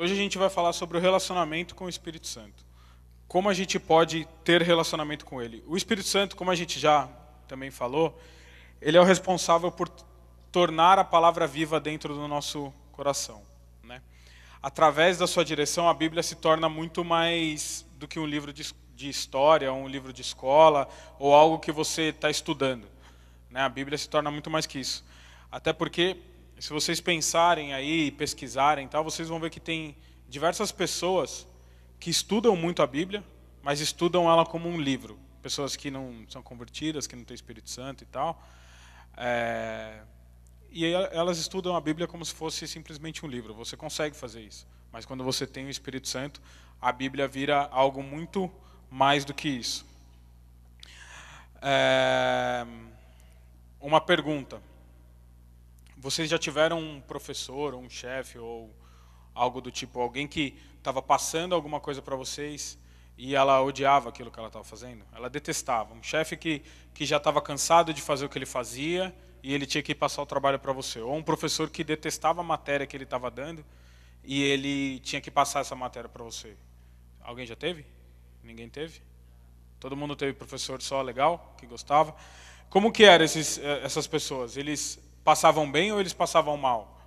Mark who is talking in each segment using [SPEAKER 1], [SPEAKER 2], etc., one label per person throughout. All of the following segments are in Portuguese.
[SPEAKER 1] Hoje a gente vai falar sobre o relacionamento com o Espírito Santo. Como a gente pode ter relacionamento com ele? O Espírito Santo, como a gente já também falou, ele é o responsável por tornar a palavra viva dentro do nosso coração. Né? Através da sua direção, a Bíblia se torna muito mais do que um livro de, de história, um livro de escola, ou algo que você está estudando. Né? A Bíblia se torna muito mais que isso. Até porque se vocês pensarem aí, pesquisarem tal, vocês vão ver que tem diversas pessoas que estudam muito a Bíblia, mas estudam ela como um livro. Pessoas que não são convertidas, que não têm Espírito Santo e tal. É... E elas estudam a Bíblia como se fosse simplesmente um livro. Você consegue fazer isso. Mas quando você tem o Espírito Santo, a Bíblia vira algo muito mais do que isso. É... Uma pergunta vocês já tiveram um professor, um chefe ou algo do tipo, alguém que estava passando alguma coisa para vocês e ela odiava aquilo que ela estava fazendo? Ela detestava. Um chefe que, que já estava cansado de fazer o que ele fazia e ele tinha que passar o trabalho para você. Ou um professor que detestava a matéria que ele estava dando e ele tinha que passar essa matéria para você. Alguém já teve? Ninguém teve? Todo mundo teve professor só legal, que gostava. Como que eram esses, eh, essas pessoas? Eles passavam bem ou eles passavam mal?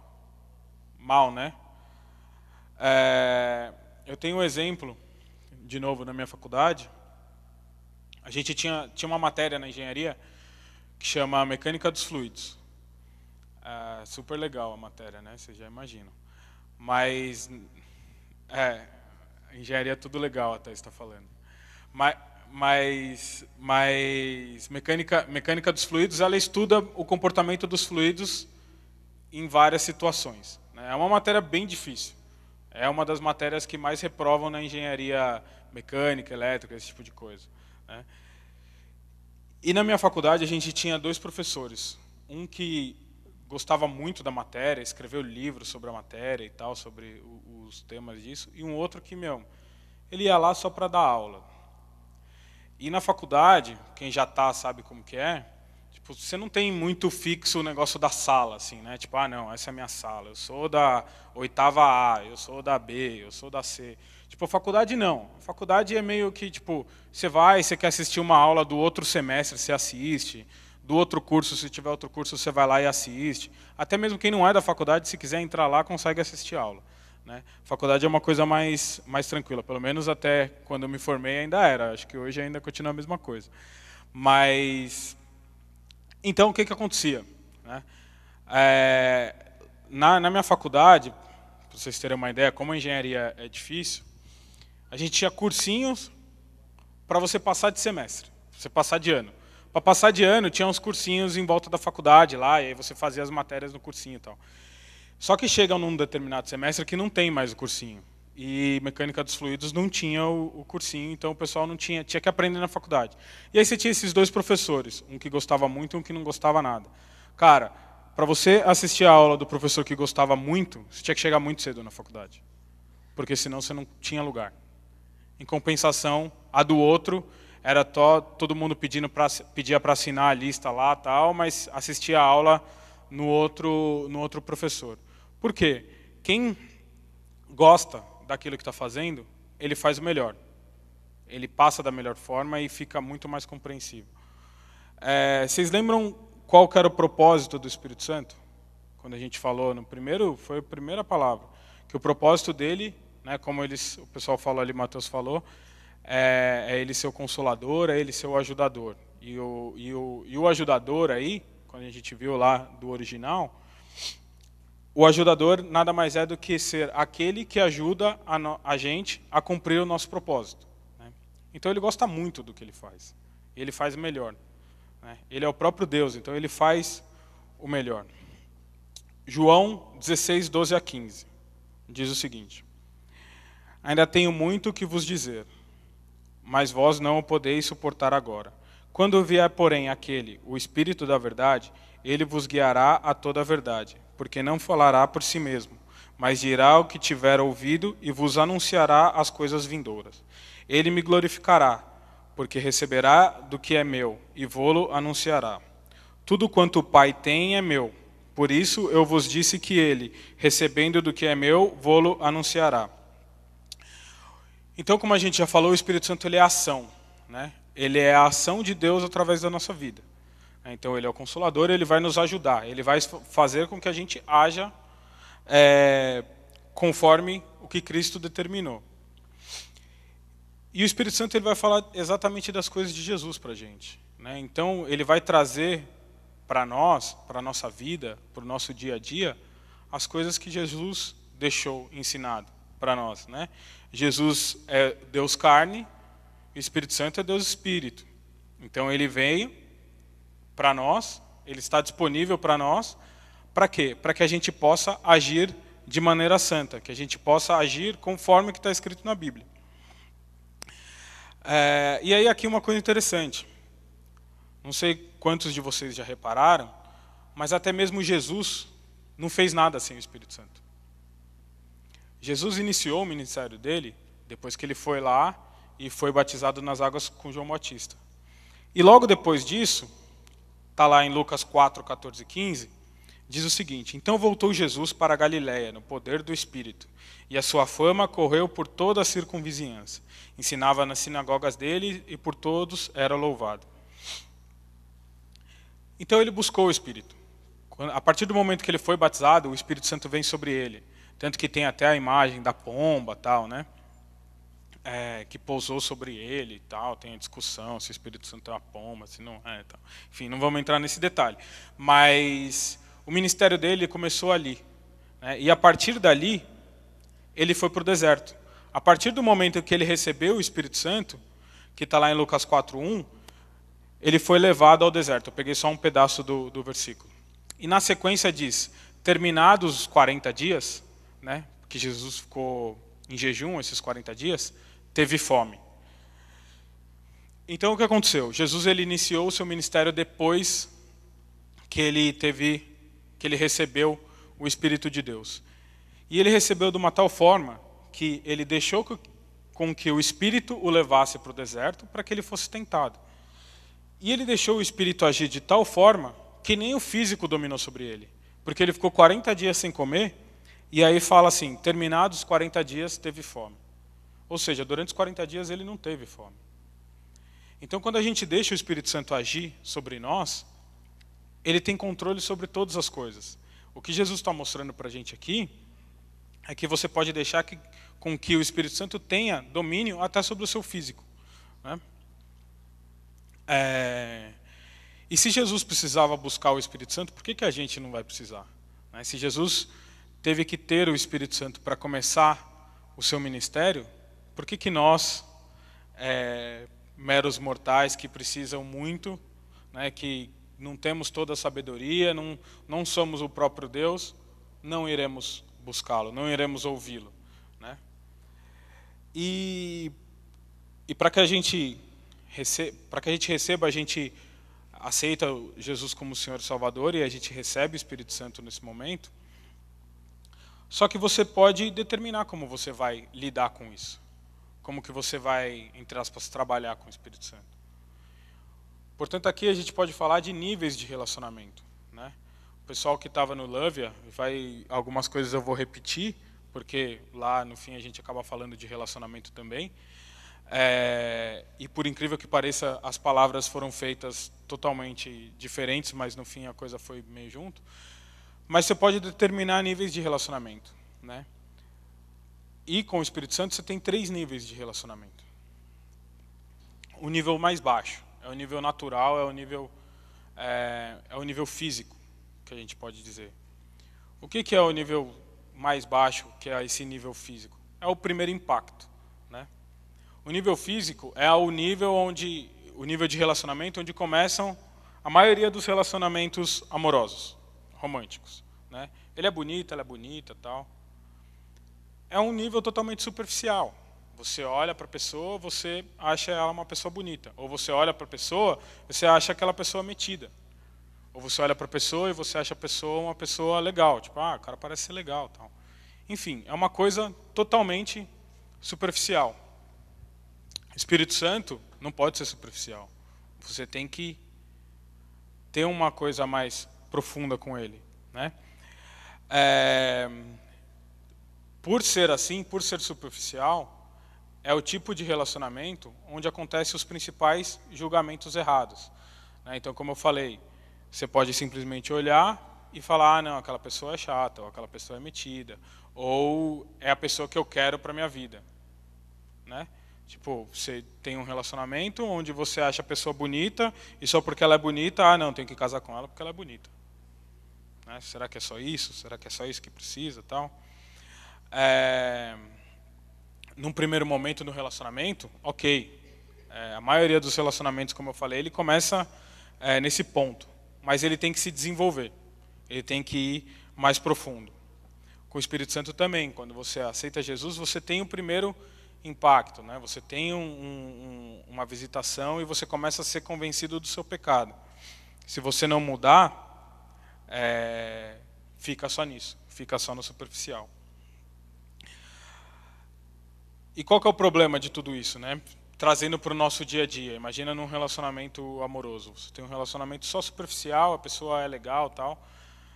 [SPEAKER 1] Mal, né? É, eu tenho um exemplo, de novo, na minha faculdade. A gente tinha, tinha uma matéria na engenharia que chama Mecânica dos Fluidos. É, super legal a matéria, né? Vocês já imaginam. Mas, é, engenharia é tudo legal, até está falando. Mas mas, mas mecânica, mecânica dos fluidos, ela estuda o comportamento dos fluidos em várias situações. Né? É uma matéria bem difícil. É uma das matérias que mais reprovam na engenharia mecânica, elétrica, esse tipo de coisa. Né? E na minha faculdade a gente tinha dois professores. Um que gostava muito da matéria, escreveu livros sobre a matéria e tal, sobre os temas disso, e um outro que, meu, ele ia lá só para dar aula. E na faculdade, quem já tá sabe como que é, tipo, você não tem muito fixo o negócio da sala, assim, né? Tipo, ah, não, essa é a minha sala, eu sou da oitava A, eu sou da B, eu sou da C. Tipo, a faculdade não. A faculdade é meio que, tipo, você vai, você quer assistir uma aula do outro semestre, você assiste. Do outro curso, se tiver outro curso, você vai lá e assiste. Até mesmo quem não é da faculdade, se quiser entrar lá, consegue assistir a aula. Né? Faculdade é uma coisa mais, mais tranquila, pelo menos até quando eu me formei ainda era. Acho que hoje ainda continua a mesma coisa. Mas então o que que acontecia? Né? É, na, na minha faculdade, para vocês terem uma ideia, como a engenharia é difícil, a gente tinha cursinhos para você passar de semestre, você passar de ano. Para passar de ano tinha uns cursinhos em volta da faculdade lá, e aí você fazia as matérias no cursinho e tal. Só que chega num determinado semestre que não tem mais o cursinho. E mecânica dos fluidos não tinha o, o, cursinho, então o pessoal não tinha, tinha que aprender na faculdade. E aí você tinha esses dois professores, um que gostava muito e um que não gostava nada. Cara, para você assistir a aula do professor que gostava muito, você tinha que chegar muito cedo na faculdade. Porque senão você não tinha lugar. Em compensação, a do outro era to, todo mundo pedindo pra, para assinar a lista lá, tal, mas assistir a aula no outro, no outro professor. Por quê? Quem gosta daquilo que está fazendo, ele faz o melhor. Ele passa da melhor forma e fica muito mais compreensível. É, vocês lembram qual era o propósito do Espírito Santo? Quando a gente falou no primeiro, foi a primeira palavra. Que o propósito dele, né, como eles, o pessoal falou ali, Mateus falou, é, é ele ser o consolador, é ele ser o ajudador. E o, e o, e o ajudador aí quando a gente viu lá do original, o ajudador nada mais é do que ser aquele que ajuda a, no, a gente a cumprir o nosso propósito. Né? Então ele gosta muito do que ele faz. Ele faz melhor. Né? Ele é o próprio Deus, então ele faz o melhor. João 16, 12 a 15 diz o seguinte: Ainda tenho muito que vos dizer, mas vós não o podeis suportar agora. Quando vier, porém, aquele, o Espírito da Verdade, ele vos guiará a toda a verdade, porque não falará por si mesmo, mas dirá o que tiver ouvido e vos anunciará as coisas vindouras. Ele me glorificará, porque receberá do que é meu e vô-lo anunciará. Tudo quanto o Pai tem é meu. Por isso eu vos disse que ele, recebendo do que é meu, vô-lo anunciará. Então, como a gente já falou, o Espírito Santo ele é ação, né? ele é a ação de Deus através da nossa vida. Então, ele é o consolador, ele vai nos ajudar, ele vai fazer com que a gente haja é, conforme o que Cristo determinou. E o Espírito Santo ele vai falar exatamente das coisas de Jesus para a gente. Né? Então, ele vai trazer para nós, para a nossa vida, para o nosso dia a dia, as coisas que Jesus deixou ensinado para nós. Né? Jesus é Deus carne, o Espírito Santo é Deus Espírito. Então ele veio para nós, ele está disponível para nós. Para quê? Para que a gente possa agir de maneira santa, que a gente possa agir conforme o que está escrito na Bíblia. É, e aí aqui uma coisa interessante. Não sei quantos de vocês já repararam, mas até mesmo Jesus não fez nada sem o Espírito Santo. Jesus iniciou o ministério dele depois que ele foi lá e foi batizado nas águas com João Batista. E logo depois disso, está lá em Lucas 4, 14 e 15, diz o seguinte: Então voltou Jesus para Galiléia, no poder do Espírito, e a sua fama correu por toda a circunvizinhança. Ensinava nas sinagogas dele e por todos era louvado. Então ele buscou o Espírito. A partir do momento que ele foi batizado, o Espírito Santo vem sobre ele. Tanto que tem até a imagem da pomba, tal, né? é, que pousou sobre ele e tal, tem a discussão se o Espírito Santo é uma pomba, se não é. Tal. Enfim, não vamos entrar nesse detalhe. Mas o ministério dele começou ali. Né? E a partir dali, ele foi para o deserto. A partir do momento que ele recebeu o Espírito Santo, que está lá em Lucas 4.1, ele foi levado ao deserto. Eu peguei só um pedaço do, do versículo. E na sequência diz, terminados os 40 dias, né, que Jesus ficou em jejum esses 40 dias, teve fome. Então o que aconteceu? Jesus ele iniciou o seu ministério depois que ele teve que ele recebeu o espírito de Deus. E ele recebeu de uma tal forma que ele deixou com que o espírito o levasse para o deserto para que ele fosse tentado. E ele deixou o espírito agir de tal forma que nem o físico dominou sobre ele, porque ele ficou 40 dias sem comer e aí fala assim: terminados 40 dias teve fome. Ou seja, durante os 40 dias ele não teve fome. Então, quando a gente deixa o Espírito Santo agir sobre nós, ele tem controle sobre todas as coisas. O que Jesus está mostrando para a gente aqui é que você pode deixar que, com que o Espírito Santo tenha domínio até sobre o seu físico. Né? É... E se Jesus precisava buscar o Espírito Santo, por que, que a gente não vai precisar? Né? Se Jesus teve que ter o Espírito Santo para começar o seu ministério, por que, que nós, é, meros mortais que precisam muito, né, que não temos toda a sabedoria, não, não somos o próprio Deus, não iremos buscá-lo, não iremos ouvi-lo. Né? E, e para que, a gente para que a gente receba, a gente aceita Jesus como Senhor e Salvador e a gente recebe o Espírito Santo nesse momento, só que você pode determinar como você vai lidar com isso como que você vai, entre aspas, trabalhar com o Espírito Santo. Portanto, aqui a gente pode falar de níveis de relacionamento. Né? O pessoal que estava no Luvia, vai, algumas coisas eu vou repetir, porque lá no fim a gente acaba falando de relacionamento também. É, e por incrível que pareça, as palavras foram feitas totalmente diferentes, mas no fim a coisa foi meio junto. Mas você pode determinar níveis de relacionamento. Né? e com o Espírito Santo você tem três níveis de relacionamento. O nível mais baixo é o nível natural, é o nível é, é o nível físico que a gente pode dizer. O que, que é o nível mais baixo, que é esse nível físico? É o primeiro impacto, né? O nível físico é o nível onde o nível de relacionamento onde começam a maioria dos relacionamentos amorosos, românticos, né? Ele é bonito, ela é bonita, tal é um nível totalmente superficial. Você olha para a pessoa, você acha ela uma pessoa bonita. Ou você olha para a pessoa, você acha aquela pessoa metida. Ou você olha para a pessoa e você acha a pessoa uma pessoa legal. Tipo, ah, o cara parece ser legal. Tal. Enfim, é uma coisa totalmente superficial. Espírito Santo não pode ser superficial. Você tem que ter uma coisa mais profunda com ele. Né? É, por ser assim, por ser superficial, é o tipo de relacionamento onde acontecem os principais julgamentos errados. Né? Então, como eu falei, você pode simplesmente olhar e falar: ah, não, aquela pessoa é chata, ou aquela pessoa é metida, ou é a pessoa que eu quero para minha vida. Né? Tipo, você tem um relacionamento onde você acha a pessoa bonita e só porque ela é bonita, ah, não, tenho que casar com ela porque ela é bonita. Né? Será que é só isso? Será que é só isso que precisa, tal? é, num primeiro momento no relacionamento, ok. É, a maioria dos relacionamentos, como eu falei, ele começa é, nesse ponto. Mas ele tem que se desenvolver. Ele tem que ir mais profundo. Com o Espírito Santo também. Quando você aceita Jesus, você tem o primeiro impacto. Né? Você tem um, um, uma visitação e você começa a ser convencido do seu pecado. Se você não mudar, é, fica só nisso, fica só no superficial. E qual que é o problema de tudo isso, né? Trazendo para o nosso dia a dia. Imagina num relacionamento amoroso. Você tem um relacionamento só superficial, a pessoa é legal, tal,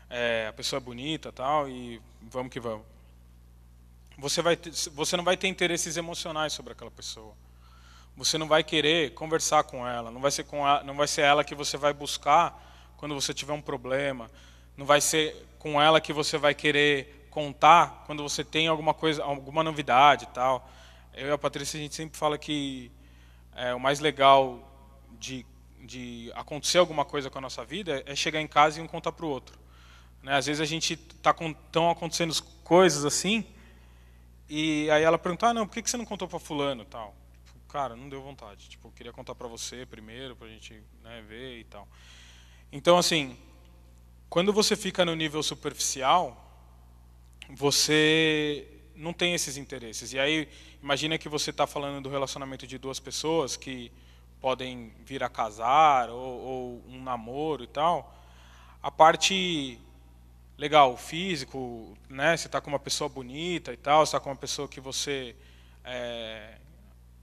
[SPEAKER 1] é, a pessoa é bonita, tal, e vamos que vamos. Você, vai ter, você não vai ter interesses emocionais sobre aquela pessoa. Você não vai querer conversar com ela. Não vai ser com a, não vai ser ela que você vai buscar quando você tiver um problema. Não vai ser com ela que você vai querer contar quando você tem alguma coisa, alguma novidade, tal eu e a Patrícia, a gente sempre fala que é, o mais legal de, de acontecer alguma coisa com a nossa vida é chegar em casa e um contar para o outro. Né? Às vezes a gente tá com, tão acontecendo coisas assim, e aí ela pergunta, ah, não, por que você não contou para fulano tal? Tipo, Cara, não deu vontade. Tipo, eu queria contar para você primeiro, para a gente né, ver e tal. Então, assim, quando você fica no nível superficial, você não tem esses interesses. E aí Imagina que você está falando do relacionamento de duas pessoas que podem vir a casar ou, ou um namoro e tal. A parte legal, físico, né? Você está com uma pessoa bonita e tal, está com uma pessoa que você é,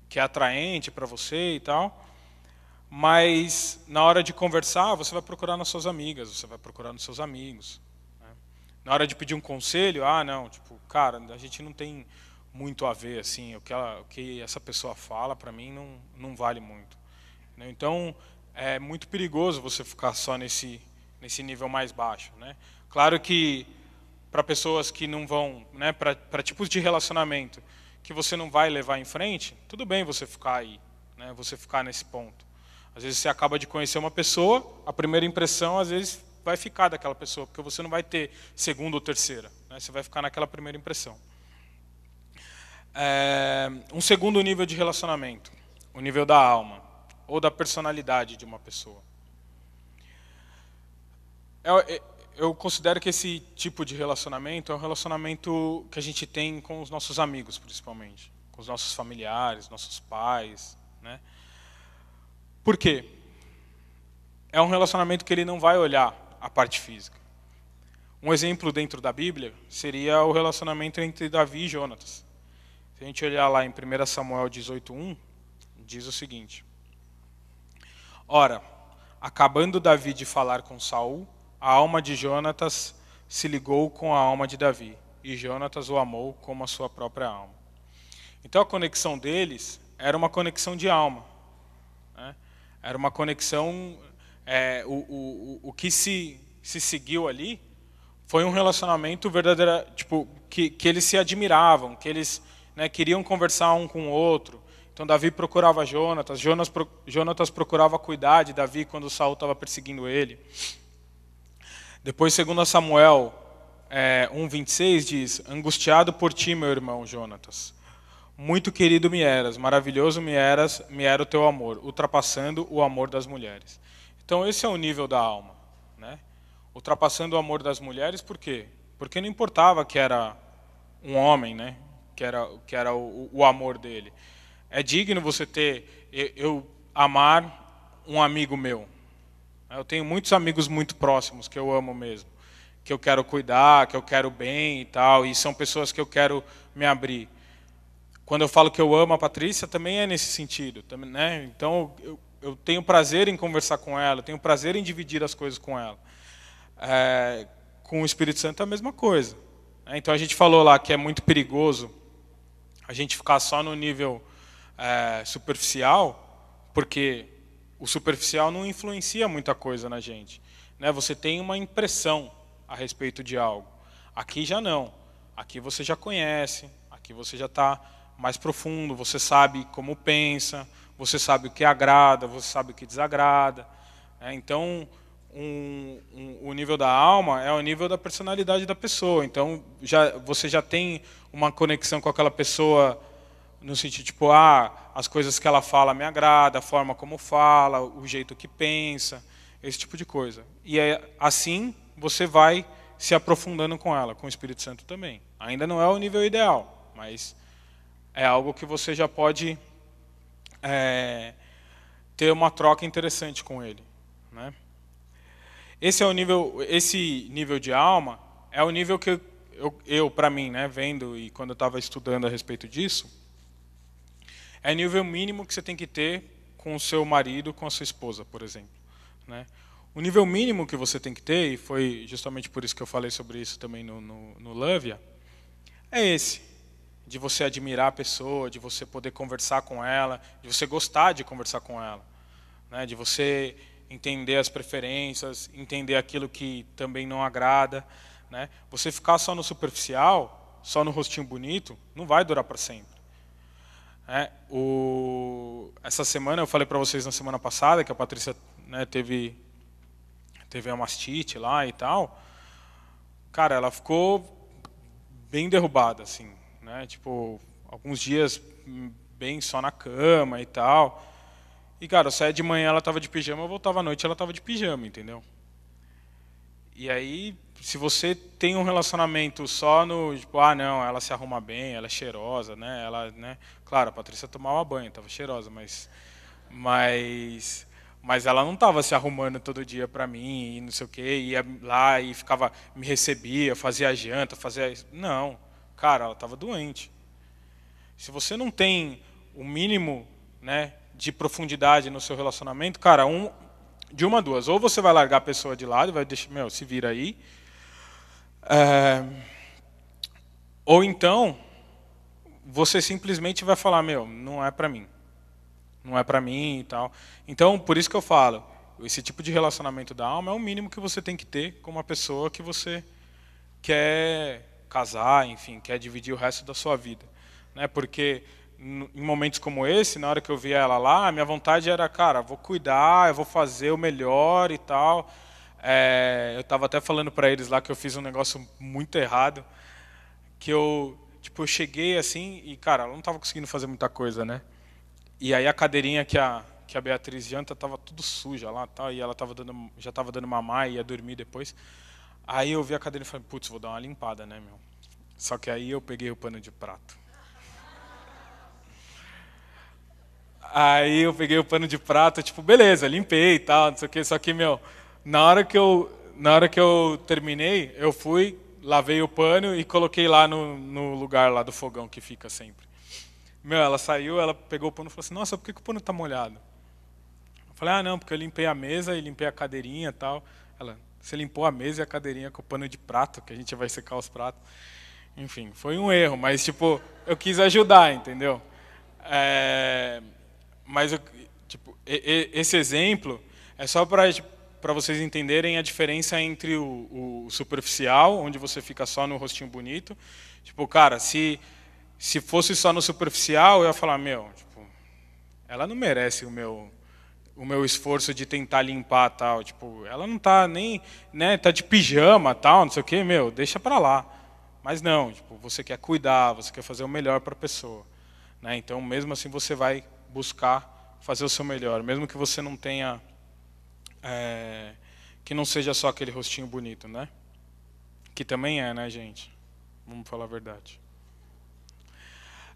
[SPEAKER 1] que é atraente para você e tal. Mas na hora de conversar, você vai procurar nas suas amigas, você vai procurar nos seus amigos. Né? Na hora de pedir um conselho, ah, não, tipo, cara, a gente não tem muito a ver assim o que, ela, o que essa pessoa fala para mim não, não vale muito né? então é muito perigoso você ficar só nesse nesse nível mais baixo né claro que para pessoas que não vão né para tipos de relacionamento que você não vai levar em frente tudo bem você ficar aí né você ficar nesse ponto às vezes você acaba de conhecer uma pessoa a primeira impressão às vezes vai ficar daquela pessoa porque você não vai ter segunda ou terceira né? você vai ficar naquela primeira impressão é, um segundo nível de relacionamento, o nível da alma ou da personalidade de uma pessoa. Eu, é, é, eu considero que esse tipo de relacionamento é um relacionamento que a gente tem com os nossos amigos, principalmente, com os nossos familiares, nossos pais, né? Por quê? É um relacionamento que ele não vai olhar a parte física. Um exemplo dentro da Bíblia seria o relacionamento entre Davi e Jonatas. Se a gente olhar lá em 1 Samuel 18:1, diz o seguinte: Ora, acabando Davi de falar com Saul, a alma de Jonatas se ligou com a alma de Davi, e Jonatas o amou como a sua própria alma. Então a conexão deles era uma conexão de alma. Né? Era uma conexão. É, o, o, o que se, se seguiu ali foi um relacionamento verdadeiro, tipo, que, que eles se admiravam, que eles né, queriam conversar um com o outro. Então Davi procurava Jonatas, Jonas, pro, Jonatas procurava cuidar de Davi quando Saul estava perseguindo ele. Depois, segundo Samuel é, eh, 1,26 diz, Angustiado por ti, meu irmão Jonatas, muito querido me eras, maravilhoso me eras, me era o teu amor, ultrapassando o amor das mulheres. Então esse é o nível da alma, né? ultrapassando o amor das mulheres, por quê? Porque não importava que era um homem, né? que era, que era o, o amor dele. É digno você ter, eu, eu amar um amigo meu. Eu tenho muitos amigos muito próximos que eu amo mesmo, que eu quero cuidar, que eu quero bem e tal, e são pessoas que eu quero me abrir. Quando eu falo que eu amo a Patrícia, também é nesse sentido, também, né? Então eu, eu tenho prazer em conversar com ela, tenho prazer em dividir as coisas com ela. É, com o Espírito Santo é a mesma coisa. Né? Então a gente falou lá que é muito perigoso a gente ficar só no nível é, superficial, porque o superficial não influencia muita coisa na gente. Né? Você tem uma impressão a respeito de algo. Aqui já não. Aqui você já conhece, aqui você já está mais profundo, você sabe como pensa, você sabe o que agrada, você sabe o que desagrada. Né? Então, um, um, o nível da alma é o nível da personalidade da pessoa. Então, já, você já tem uma conexão com aquela pessoa no sentido tipo, ah, as coisas que ela fala me agrada, a forma como fala, o jeito que pensa, esse tipo de coisa. E é, assim você vai se aprofundando com ela, com o Espírito Santo também. Ainda não é o nível ideal, mas é algo que você já pode é, ter uma troca interessante com ele, né? Esse é o nível, esse nível de alma é o nível que eu, eu, eu para mim, né, vendo e quando eu estava estudando a respeito disso, é o nível mínimo que você tem que ter com o seu marido, com a sua esposa, por exemplo, né? O nível mínimo que você tem que ter, e foi justamente por isso que eu falei sobre isso também no, no, no Lovia, é esse. De você admirar a pessoa, de você poder conversar com ela, de você gostar de conversar com ela, né? de você entender as preferências, entender aquilo que também não agrada. Né? Você ficar só no superficial, só no rostinho bonito, não vai durar para sempre. É, o... Essa semana, eu falei para vocês na semana passada que a Patrícia né, teve, teve a mastite lá e tal. Cara, ela ficou bem derrubada, assim. Né? Tipo, alguns dias hum, bem só na cama e tal. E, cara, eu saía de manhã, ela estava de pijama, eu voltava à noite, ela estava de pijama, entendeu? E aí, se você tem um relacionamento só no, tipo, ah, não, ela se arruma bem, ela é cheirosa, né? Ela, né? Claro, a Patrícia tomava banho, estava cheirosa, mas mas mas ela não estava se arrumando todo dia para mim e não sei o quê, ia lá e ficava me recebia, fazia janta, fazia Não, cara, ela estava doente. Se você não tem o mínimo, né, de profundidade no seu relacionamento, cara, um, de uma duas, ou você vai largar a pessoa de lado, vai deixar, meu, se vira aí, é, ou então você simplesmente vai falar, meu, não é para mim, não é para mim e tal. Então, por isso que eu falo, esse tipo de relacionamento da alma é o mínimo que você tem que ter com uma pessoa que você quer casar, enfim, quer dividir o resto da sua vida, né? Porque em momentos como esse, na hora que eu via ela lá, minha vontade era, cara, vou cuidar, eu vou fazer o melhor e tal. É, eu estava até falando para eles lá que eu fiz um negócio muito errado, que eu, tipo, eu cheguei assim e, cara, ela não estava conseguindo fazer muita coisa, né? E aí a cadeirinha que a, que a Beatriz janta estava tudo suja lá, tal, e ela tava dando, já estava dando mamar e ia dormir depois. Aí eu vi a cadeira e falei, putz, vou dar uma limpada, né, meu? Só que aí eu peguei o pano de prato. Aí eu peguei o pano de prato, tipo, beleza, limpei e tal, não sei o quê. Só que, meu, na hora que eu, na hora que eu terminei, eu fui, lavei o pano e coloquei lá no, no lugar lá do fogão que fica sempre. Meu, ela saiu, ela pegou o pano e falou assim, nossa, por que, que o pano está molhado? Eu falei, ah, não, porque eu limpei a mesa e limpei a cadeirinha e tal. Ela, você limpou a mesa e a cadeirinha com o pano de prato, que a gente vai secar os pratos. Enfim, foi um erro, mas, tipo, eu quis ajudar, entendeu? É mas tipo, esse exemplo é só para para tipo, vocês entenderem a diferença entre o, o, superficial, onde você fica só no rostinho bonito. Tipo, cara, se, se fosse só no superficial, eu ia falar, meu, tipo, ela não merece o meu o meu esforço de tentar limpar tal, tipo, ela não tá nem, né, tá de pijama, tal, não sei o quê, meu, deixa para lá. Mas não, tipo, você quer cuidar, você quer fazer o melhor para a pessoa, né? Então, mesmo assim você vai buscar fazer o seu melhor, mesmo que você não tenha é, que não seja só aquele rostinho bonito, né? Que também é, né, gente? Vamos falar a verdade.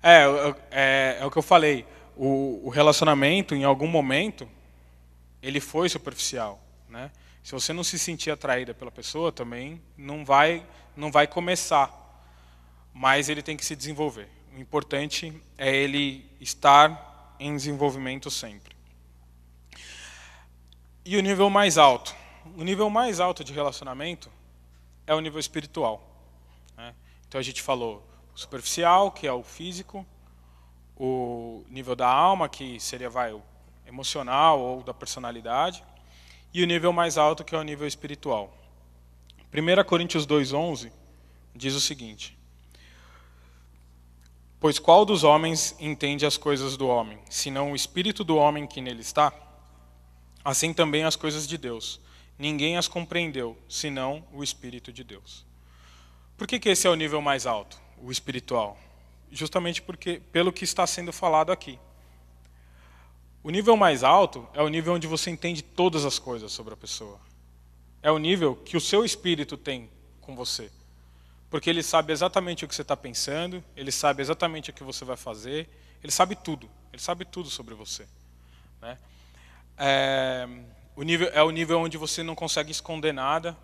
[SPEAKER 1] É, é, é o que eu falei. O, o relacionamento, em algum momento, ele foi superficial, né? Se você não se sentir atraída pela pessoa, também não vai não vai começar. Mas ele tem que se desenvolver. O importante é ele estar em desenvolvimento sempre. E o nível mais alto? O nível mais alto de relacionamento é o nível espiritual. Né? Então a gente falou o superficial, que é o físico, o nível da alma, que seria vai, o emocional ou da personalidade, e o nível mais alto, que é o nível espiritual. 1 Coríntios 2,11 diz o seguinte: Pois qual dos homens entende as coisas do homem, senão o espírito do homem que nele está? Assim também as coisas de Deus. Ninguém as compreendeu, senão o espírito de Deus. Por que, que esse é o nível mais alto, o espiritual? Justamente porque pelo que está sendo falado aqui. O nível mais alto é o nível onde você entende todas as coisas sobre a pessoa. É o nível que o seu espírito tem com você. Porque ele sabe exatamente o que você está pensando, ele sabe exatamente o que você vai fazer, ele sabe tudo, ele sabe tudo sobre você. Né? É, o nível, é o nível onde você não consegue esconder nada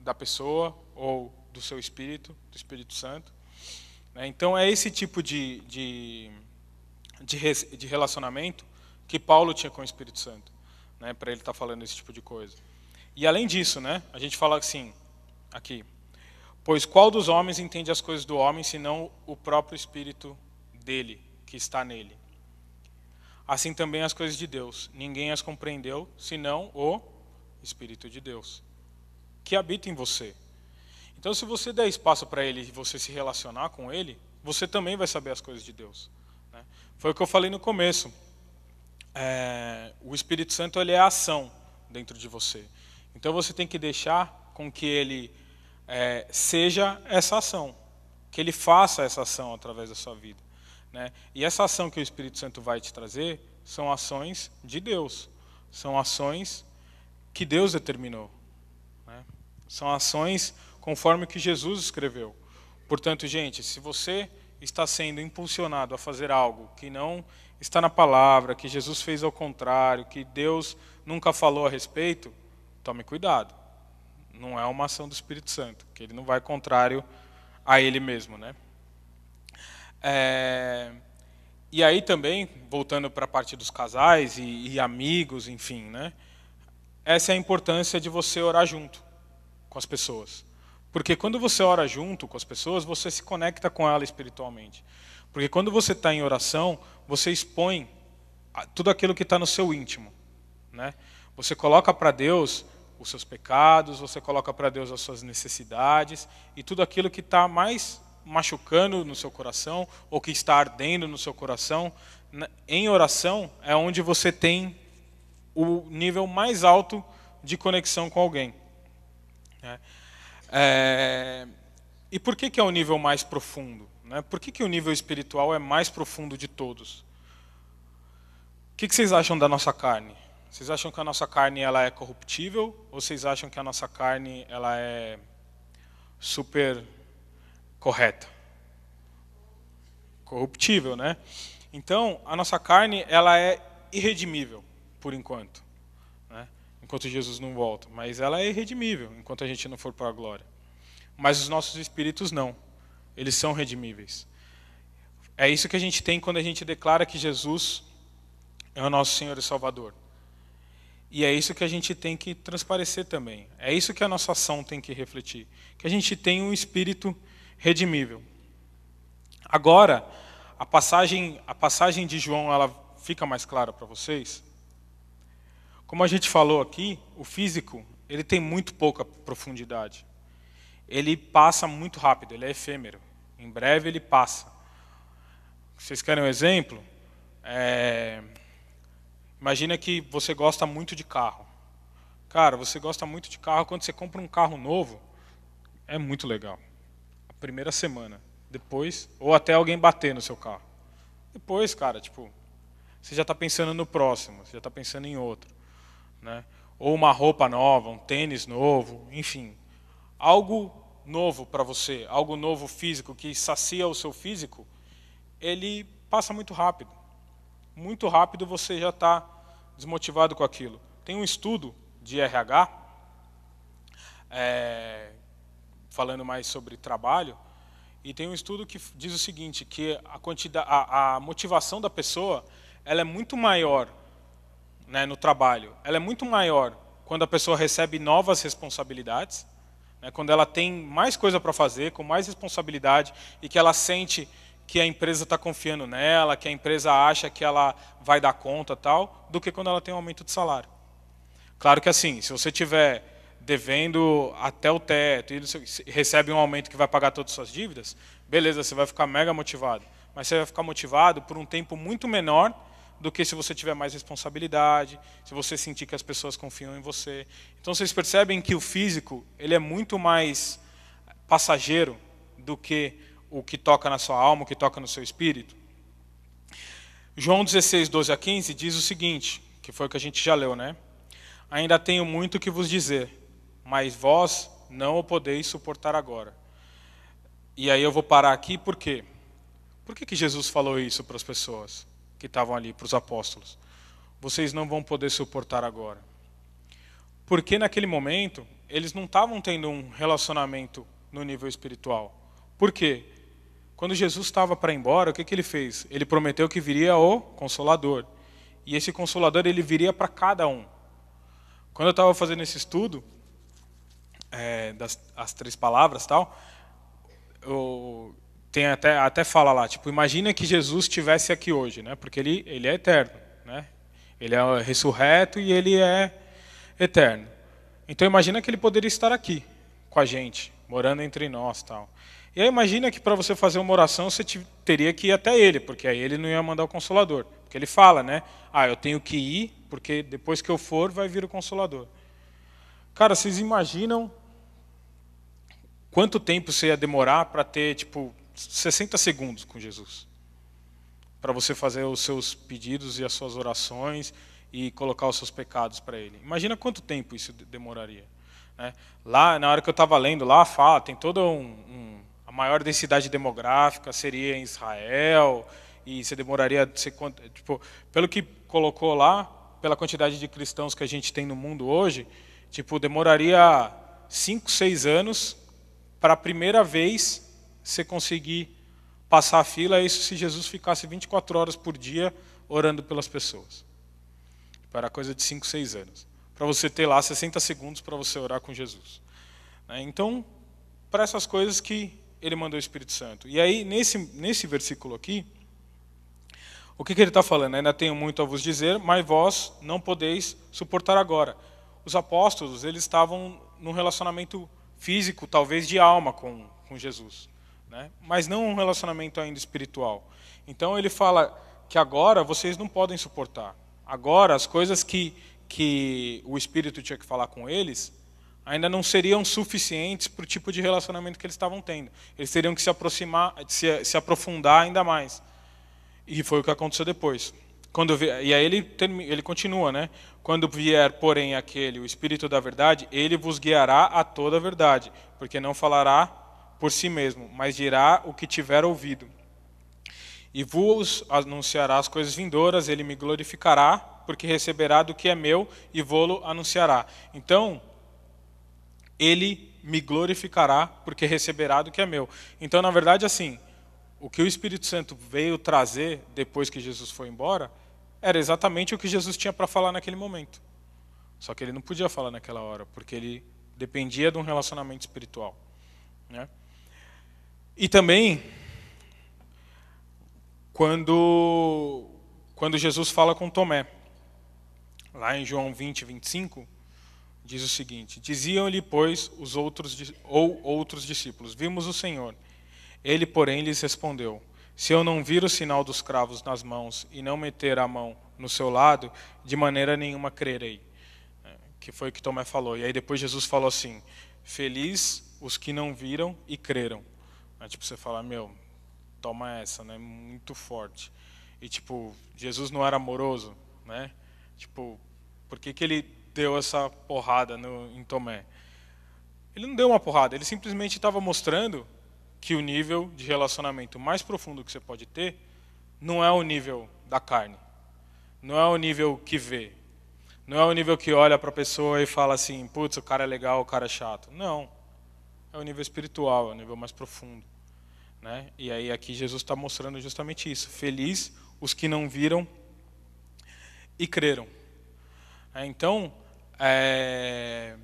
[SPEAKER 1] da pessoa ou do seu espírito, do Espírito Santo. Né? Então é esse tipo de, de, de, de, relacionamento que Paulo tinha com o Espírito Santo, né? para ele estar tá falando esse tipo de coisa. E além disso, né, a gente fala assim, aqui, Pois qual dos homens entende as coisas do homem, senão o próprio espírito dele, que está nele? Assim também as coisas de Deus, ninguém as compreendeu, senão o espírito de Deus, que habita em você. Então, se você der espaço para ele e você se relacionar com ele, você também vai saber as coisas de Deus. Né? Foi o que eu falei no começo. É, o Espírito Santo ele é a ação dentro de você. Então, você tem que deixar com que ele é, seja essa ação, que Ele faça essa ação através da sua vida. Né? E essa ação que o Espírito Santo vai te trazer são ações de Deus, são ações que Deus determinou, né? são ações conforme o que Jesus escreveu. Portanto, gente, se você está sendo impulsionado a fazer algo que não está na palavra, que Jesus fez ao contrário, que Deus nunca falou a respeito, tome cuidado não é uma ação do Espírito Santo, que ele não vai contrário a ele mesmo, né? É, e aí também, voltando para a parte dos casais e, e amigos, enfim, né? Essa é a importância de você orar junto com as pessoas. Porque quando você ora junto com as pessoas, você se conecta com ela espiritualmente. Porque quando você está em oração, você expõe tudo aquilo que está no seu íntimo, né? Você coloca para Deus os seus pecados, você coloca para Deus as suas necessidades e tudo aquilo que está mais machucando no seu coração ou que está ardendo no seu coração, né, em oração é onde você tem o nível mais alto de conexão com alguém. É. É... E por que, que é o nível mais profundo? Né? Por que, que o nível espiritual é mais profundo de todos? O que, que vocês acham da nossa carne? Vocês acham que a nossa carne ela é corruptível ou vocês acham que a nossa carne ela é super correta? Corruptível, né? Então, a nossa carne ela é irredimível por enquanto, né? enquanto Jesus não volta, mas ela é irredimível enquanto a gente não for para a glória. Mas os nossos espíritos não, eles são redimíveis. É isso que a gente tem quando a gente declara que Jesus é o nosso Senhor e Salvador. E é isso que a gente tem que transparecer também. É isso que a nossa ação tem que refletir. Que a gente tem um espírito redimível. Agora, a passagem, a passagem de João ela fica mais clara para vocês. Como a gente falou aqui, o físico ele tem muito pouca profundidade. Ele passa muito rápido, ele é efêmero. Em breve ele passa. Vocês querem um exemplo? É... Imagina que você gosta muito de carro. Cara, você gosta muito de carro, quando você compra um carro novo, é muito legal. A primeira semana, depois, ou até alguém bater no seu carro. Depois, cara, tipo, você já está pensando no próximo, você já está pensando em outro, né? Ou uma roupa nova, um tênis novo, enfim, algo novo para você, algo novo físico que sacia o seu físico, ele passa muito rápido. Muito rápido você já está desmotivado com aquilo. Tem um estudo de RH, é, falando mais sobre trabalho, e tem um estudo que diz o seguinte, que a, quantidade, a, a motivação da pessoa ela é muito maior né, no trabalho. Ela é muito maior quando a pessoa recebe novas responsabilidades, né, quando ela tem mais coisa para fazer, com mais responsabilidade, e que ela sente que a empresa está confiando nela, que a empresa acha que ela vai dar conta tal, do que quando ela tem um aumento de salário. Claro que assim, se você tiver devendo até o teto e recebe um aumento que vai pagar todas as suas dívidas, beleza, você vai ficar mega motivado. Mas você vai ficar motivado por um tempo muito menor do que se você tiver mais responsabilidade, se você sentir que as pessoas confiam em você. Então vocês percebem que o físico ele é muito mais passageiro do que o que toca na sua alma, o que toca no seu espírito. João 16, 12 a 15 diz o seguinte, que foi o que a gente já leu, né? Ainda tenho muito que vos dizer, mas vós não o podeis suportar agora. E aí eu vou parar aqui, por quê? Por que, que Jesus falou isso para as pessoas que estavam ali, para os apóstolos? Vocês não vão poder suportar agora. Porque naquele momento, eles não estavam tendo um relacionamento no nível espiritual. Por quê? Quando Jesus estava para ir embora, o que, que ele fez? Ele prometeu que viria o Consolador. E esse Consolador ele viria para cada um. Quando eu estava fazendo esse estudo é, das as três palavras tal, eu, tem até até fala lá, tipo, imagina que Jesus estivesse aqui hoje, né? Porque ele ele é eterno, né? Ele é ressurreto e ele é eterno. Então imagina que ele poderia estar aqui com a gente, morando entre nós, tal. E aí imagina que para você fazer uma oração você teria que ir até ele, porque aí ele não ia mandar o consolador. Porque ele fala, né? Ah, eu tenho que ir, porque depois que eu for vai vir o consolador. Cara, vocês imaginam quanto tempo você ia demorar para ter, tipo, 60 segundos com Jesus? Para você fazer os seus pedidos e as suas orações e colocar os seus pecados para ele. Imagina quanto tempo isso demoraria. Né? Lá, na hora que eu estava lendo, lá fala, tem todo um, um maior densidade demográfica seria em Israel, e você demoraria. tipo, pelo que colocou lá, pela quantidade de cristãos que a gente tem no mundo hoje, tipo, demoraria 5, 6 anos para a primeira vez você conseguir passar a fila, isso se Jesus ficasse 24 horas por dia orando pelas pessoas. Tipo, era coisa de 5, 6 anos. Para você ter lá 60 segundos para você orar com Jesus. Né? Então, para essas coisas que ele mandou o Espírito Santo. E aí, nesse, nesse versículo aqui, o que, que ele está falando? Ainda tenho muito a vos dizer, mas vós não podeis suportar agora. Os apóstolos, eles estavam num relacionamento físico, talvez de alma com, com Jesus, né? mas não um relacionamento ainda espiritual. Então ele fala que agora vocês não podem suportar. Agora, as coisas que, que o Espírito tinha que falar com eles, ainda não seriam suficientes para o tipo de relacionamento que eles estavam tendo. Eles teriam que se aproximar, se, se aprofundar ainda mais. E foi o que aconteceu depois. Quando vi, e aí ele, ele continua, né? Quando vier, porém, aquele, o Espírito da Verdade, ele vos guiará a toda a verdade, porque não falará por si mesmo, mas dirá o que tiver ouvido. E vos anunciará as coisas vindouras, ele me glorificará, porque receberá do que é meu e vô-lo anunciará. Então, ele me glorificará, porque receberá do que é meu. Então, na verdade, assim, o que o Espírito Santo veio trazer depois que Jesus foi embora era exatamente o que Jesus tinha para falar naquele momento. Só que ele não podia falar naquela hora, porque ele dependia de um relacionamento espiritual. Né? E também, quando, quando Jesus fala com Tomé, lá em João 20, 25, diz o seguinte: Diziam-lhe, pois, os outros ou outros discípulos: Vimos o Senhor. Ele, porém, lhes respondeu: Se eu não vir o sinal dos cravos nas mãos e não meter a mão no seu lado, de maneira nenhuma crerei. É, que foi o que Tomé falou. E aí depois Jesus falou assim: Feliz os que não viram e creram. Aí, é, tipo, você fala: Meu, toma essa, né? Muito forte. E tipo, Jesus não era amoroso, né? Tipo, por que, que ele deu essa porrada no, em Tomé. Ele não deu uma porrada, ele simplesmente estava mostrando que o nível de relacionamento mais profundo que você pode ter não é o nível da carne, não é o nível que vê, não é o nível que olha para a pessoa e fala assim, putz, o cara é legal, o cara é chato. Não, é o nível espiritual, é o nível mais profundo. Né? E aí aqui Jesus está mostrando justamente isso. Feliz os que não viram e creram. É, então, é,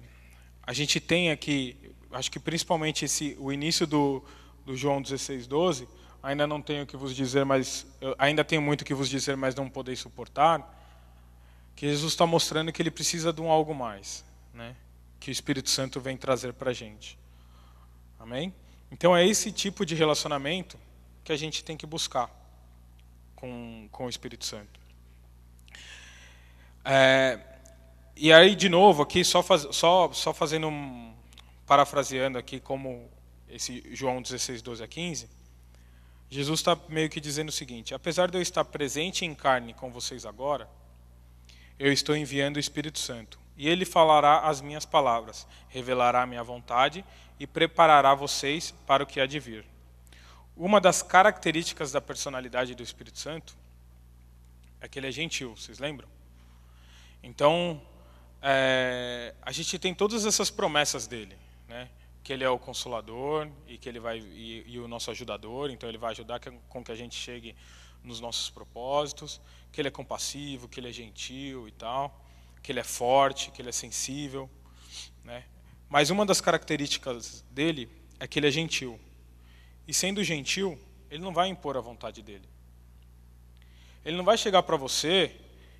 [SPEAKER 1] a gente tem aqui, acho que principalmente esse, o início do, do João 16, 12, ainda não tenho o que vos dizer, mas ainda tenho muito que vos dizer, mas não podeis suportar, que Jesus está mostrando que ele precisa de um algo mais, né? que o Espírito Santo vem trazer para a gente. Amém? Então é esse tipo de relacionamento que a gente tem que buscar com, com o Espírito Santo. É, e aí, de novo, aqui, só, faz, só, só fazendo um, parafraseando aqui como esse João 16, 12 a 15, Jesus está meio que dizendo o seguinte: apesar de eu estar presente em carne com vocês agora, eu estou enviando o Espírito Santo, e ele falará as minhas palavras, revelará a minha vontade e preparará vocês para o que há de vir. Uma das características da personalidade do Espírito Santo é que ele é gentil, vocês lembram? Então, é, a gente tem todas essas promessas dele, né? que ele é o consolador e que ele vai e, e o nosso ajudador, então ele vai ajudar que, com que a gente chegue nos nossos propósitos, que ele é compassivo, que ele é gentil e tal, que ele é forte, que ele é sensível, né? Mas uma das características dele é que ele é gentil. E sendo gentil, ele não vai impor a vontade dele. Ele não vai chegar para você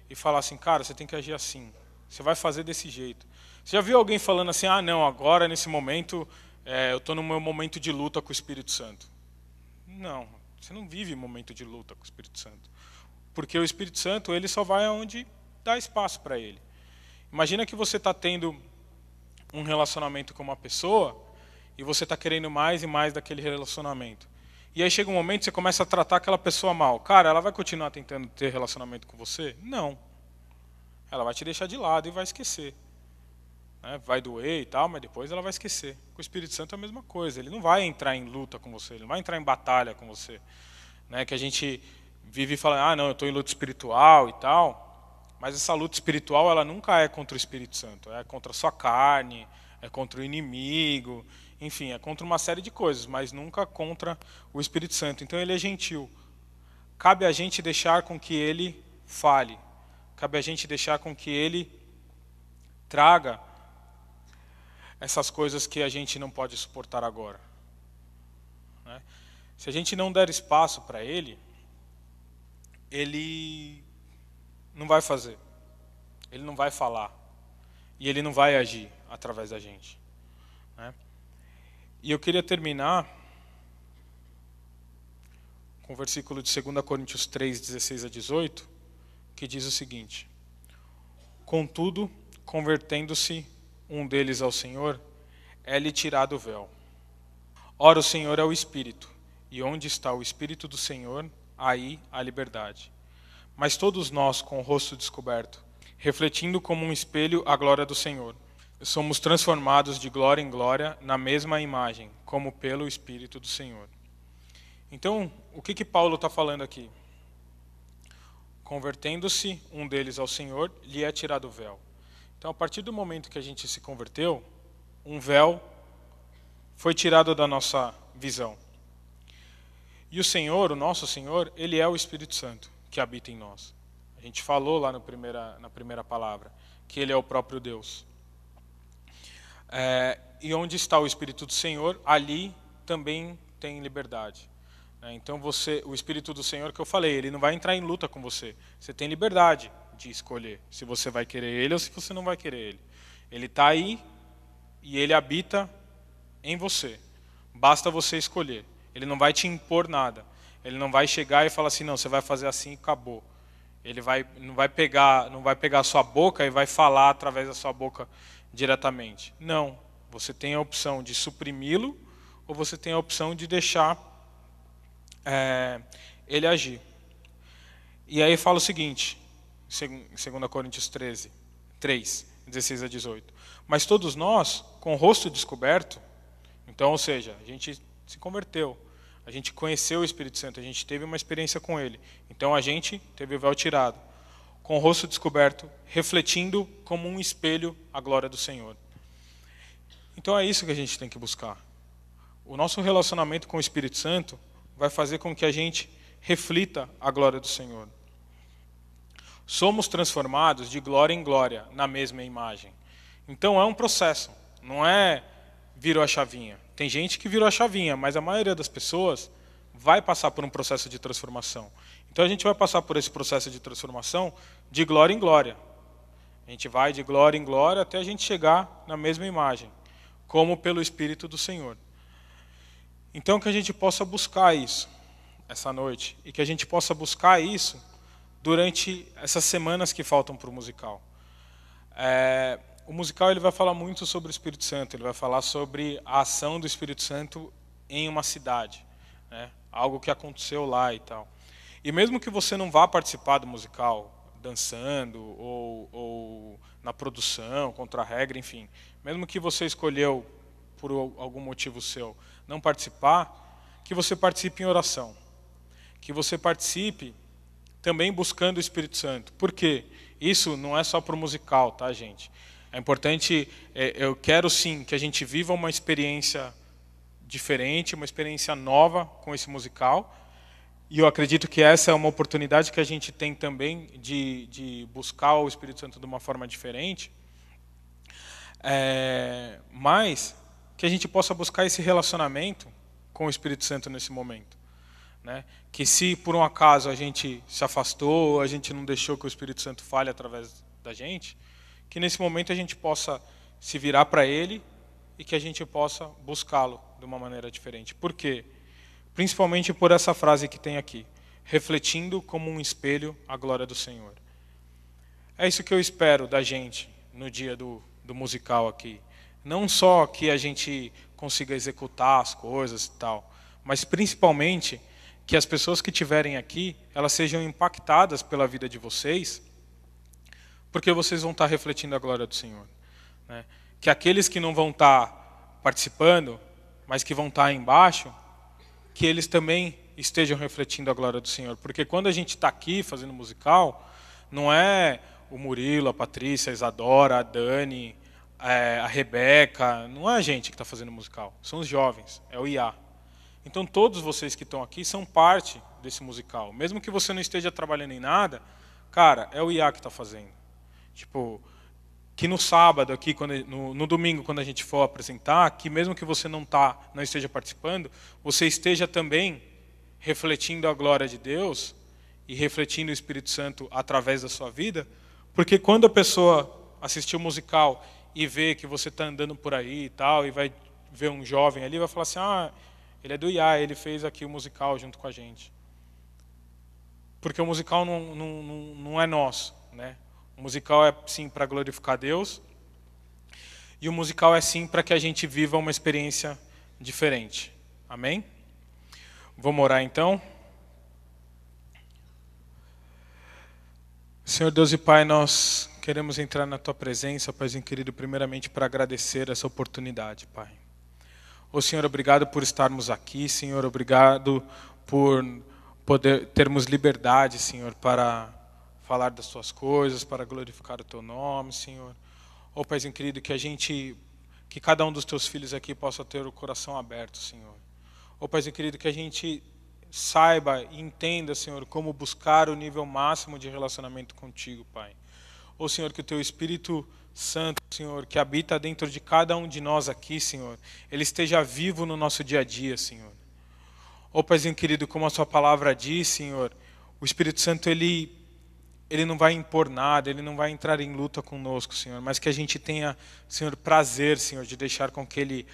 [SPEAKER 1] e falar assim, cara, você tem que agir assim. Você vai fazer desse jeito. Você já viu alguém falando assim: ah, não, agora nesse momento é, eu estou no meu momento de luta com o Espírito Santo? Não, você não vive momento de luta com o Espírito Santo. Porque o Espírito Santo ele só vai aonde dá espaço para ele. Imagina que você está tendo um relacionamento com uma pessoa e você está querendo mais e mais daquele relacionamento. E aí chega um momento que você começa a tratar aquela pessoa mal. Cara, ela vai continuar tentando ter relacionamento com você? Não. Ela vai te deixar de lado e vai esquecer. Né? Vai doer e tal, mas depois ela vai esquecer. Com o Espírito Santo é a mesma coisa. Ele não vai entrar em luta com você, ele não vai entrar em batalha com você. Né? Que a gente vive falando, ah, não, eu estou em luta espiritual e tal. Mas essa luta espiritual, ela nunca é contra o Espírito Santo. É contra a sua carne, é contra o inimigo, enfim, é contra uma série de coisas, mas nunca contra o Espírito Santo. Então ele é gentil. Cabe a gente deixar com que ele fale, Cabe a gente deixar com que Ele traga essas coisas que a gente não pode suportar agora. Né? Se a gente não der espaço para Ele, Ele não vai fazer, Ele não vai falar e Ele não vai agir através da gente. Né? E eu queria terminar com o versículo de 2 Coríntios 3, 16 a 18, que diz o seguinte: Contudo, convertendo-se um deles ao Senhor, é-lhe tirado o véu. Ora, o Senhor é o Espírito, e onde está o Espírito do Senhor, aí a liberdade. Mas todos nós, com o rosto descoberto, refletindo como um espelho a glória do Senhor, somos transformados de glória em glória na mesma imagem, como pelo Espírito do Senhor. Então, o que, que Paulo está falando aqui? Convertendo-se um deles ao Senhor, lhe é tirado o véu. Então, a partir do momento que a gente se converteu, um véu foi tirado da nossa visão. E o Senhor, o nosso Senhor, ele é o Espírito Santo que habita em nós. A gente falou lá primeira, na primeira palavra que ele é o próprio Deus. É, e onde está o Espírito do Senhor, ali também tem liberdade. É, então você, o Espírito do Senhor que eu falei, ele não vai entrar em luta com você. Você tem liberdade de escolher se você vai querer ele ou se você não vai querer ele. Ele está aí e ele habita em você. Basta você escolher. Ele não vai te impor nada. Ele não vai chegar e falar assim, não, você vai fazer assim e acabou. Ele vai, não vai pegar, não vai pegar a sua boca e vai falar através da sua boca diretamente. Não. Você tem a opção de suprimi-lo ou você tem a opção de deixar é, ele agir. E aí fala o seguinte, em 2 Coríntios 13, 3, 16 a 18. Mas todos nós, com o rosto descoberto, então, ou seja, a gente se converteu, a gente conheceu o Espírito Santo, a gente teve uma experiência com ele. Então a gente teve o véu tirado, com o rosto descoberto, refletindo como um espelho a glória do Senhor. Então é isso que a gente tem que buscar. O nosso relacionamento com o Espírito Santo vai fazer com que a gente reflita a glória do Senhor. Somos transformados de glória em glória na mesma imagem. Então é um processo, não é virou a chavinha. Tem gente que virou a chavinha, mas a maioria das pessoas vai passar por um processo de transformação. Então a gente vai passar por esse processo de transformação de glória em glória. A gente vai de glória em glória até a gente chegar na mesma imagem, como pelo Espírito do Senhor. Então que a gente possa buscar isso essa noite e que a gente possa buscar isso durante essas semanas que faltam para o musical. É, o musical ele vai falar muito sobre o Espírito Santo, ele vai falar sobre a ação do Espírito Santo em uma cidade, né? algo que aconteceu lá e tal. E mesmo que você não vá participar do musical, dançando ou, ou na produção, contra a regra, enfim, mesmo que você escolheu por algum motivo seu não participar, que você participe em oração. Que você participe também buscando o Espírito Santo. Por quê? Isso não é só para o musical, tá, gente? É importante, é, eu quero sim que a gente viva uma experiência diferente, uma experiência nova com esse musical. E eu acredito que essa é uma oportunidade que a gente tem também de, de buscar o Espírito Santo de uma forma diferente. É, mas que a gente possa buscar esse relacionamento com o Espírito Santo nesse momento. Né? Que se por um acaso a gente se afastou, a gente não deixou que o Espírito Santo fale através da gente, que nesse momento a gente possa se virar para Ele e que a gente possa buscá-lo de uma maneira diferente. Por quê? Principalmente por essa frase que tem aqui: refletindo como um espelho a glória do Senhor. É isso que eu espero da gente no dia do, do musical aqui. Não só que a gente consiga executar as coisas e tal, mas principalmente que as pessoas que estiverem aqui, elas sejam impactadas pela vida de vocês, porque vocês vão estar refletindo a glória do Senhor. Né? Que aqueles que não vão estar participando, mas que vão estar embaixo, que eles também estejam refletindo a glória do Senhor. Porque quando a gente está aqui fazendo musical, não é o Murilo, a Patrícia, a Isadora, a Dani, é, a Rebeca, não é a gente que está fazendo musical, são os jovens, é o IA. Então todos vocês que estão aqui são parte desse musical. Mesmo que você não esteja trabalhando em nada, cara, é o IA que está fazendo. Tipo, que no sábado aqui, quando, no, no, domingo, quando a gente for apresentar, que mesmo que você não tá, não esteja participando, você esteja também refletindo a glória de Deus e refletindo o Espírito Santo através da sua vida, porque quando a pessoa assistiu o musical e vê que você está andando por aí e tal, e vai ver um jovem ali, vai falar assim: ah, ele é do IA, ele fez aqui o musical junto com a gente. Porque o musical não, não, não é nosso. Né? O musical é sim para glorificar Deus, e o musical é sim para que a gente viva uma experiência diferente. Amém? Vamos orar então. Senhor Deus e Pai, nós queremos entrar na tua presença, Pai, querido, primeiramente para agradecer essa oportunidade, Pai. O Senhor, obrigado por estarmos aqui, Senhor, obrigado por poder termos liberdade, Senhor, para falar das tuas coisas, para glorificar o teu nome, Senhor. Ó oh, inquirido querido, que a gente, que cada um dos teus filhos aqui possa ter o coração aberto, Senhor. Ó oh, inquirido querido, que a gente saiba e entenda, Senhor, como buscar o nível máximo de relacionamento contigo, Pai. Ô oh, Senhor, que o teu Espírito Santo, Senhor, que habita dentro de cada um de nós aqui, Senhor, ele esteja vivo no nosso dia a dia, Senhor. Ô oh, Paizinho querido, como a sua palavra diz, Senhor, o Espírito Santo ele ele não vai impor nada, ele não vai entrar em luta conosco, Senhor, mas que a gente tenha, Senhor, prazer, Senhor, de deixar com que ele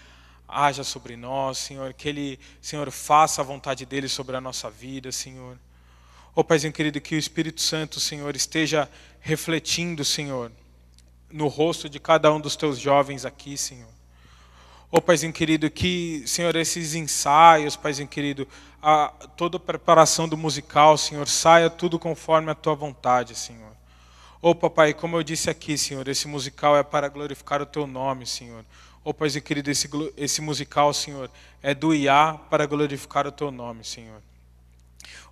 [SPEAKER 1] haja sobre nós, Senhor, que ele, Senhor, faça a vontade dele sobre a nossa vida, Senhor. Ó oh, Paizinho querido, que o Espírito Santo, Senhor, esteja refletindo, Senhor, no rosto de cada um dos teus jovens aqui, Senhor. Ó oh, Paizinho querido, que, Senhor, esses ensaios, Paizinho querido, a, toda a preparação do musical, Senhor, saia tudo conforme a tua vontade, Senhor. Ô oh, papai, como eu disse aqui, Senhor, esse musical é para glorificar o teu nome, Senhor. Ô oh, querido, esse, esse musical, Senhor, é do IA para glorificar o teu nome, Senhor.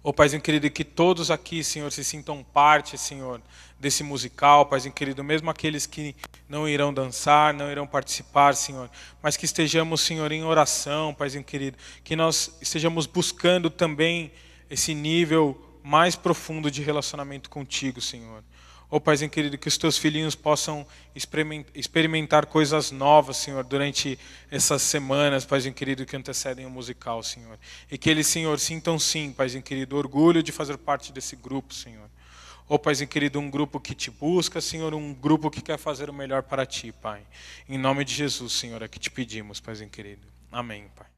[SPEAKER 1] Ô oh, Paizinho querido, que todos aqui, Senhor, se sintam parte, Senhor, desse musical, Paizinho querido, mesmo aqueles que não irão dançar, não irão participar, Senhor, mas que estejamos, Senhor, em oração, Paizinho querido, que nós estejamos buscando também esse nível mais profundo de relacionamento contigo, Senhor. Ó oh, Paizinho querido, que os teus filhinhos possam experimentar coisas novas, Senhor, durante essas semanas, Paizinho querido, que antecedem o musical, Senhor. E que eles, Senhor, sintam sim, Paizinho querido, orgulho de fazer parte desse grupo, Senhor. Ó oh, Paizinho querido, um grupo que te busca, Senhor, um grupo que quer fazer o melhor para ti, Pai. Em nome de Jesus, Senhor, é que te pedimos, Paizinho querido. Amém, Pai.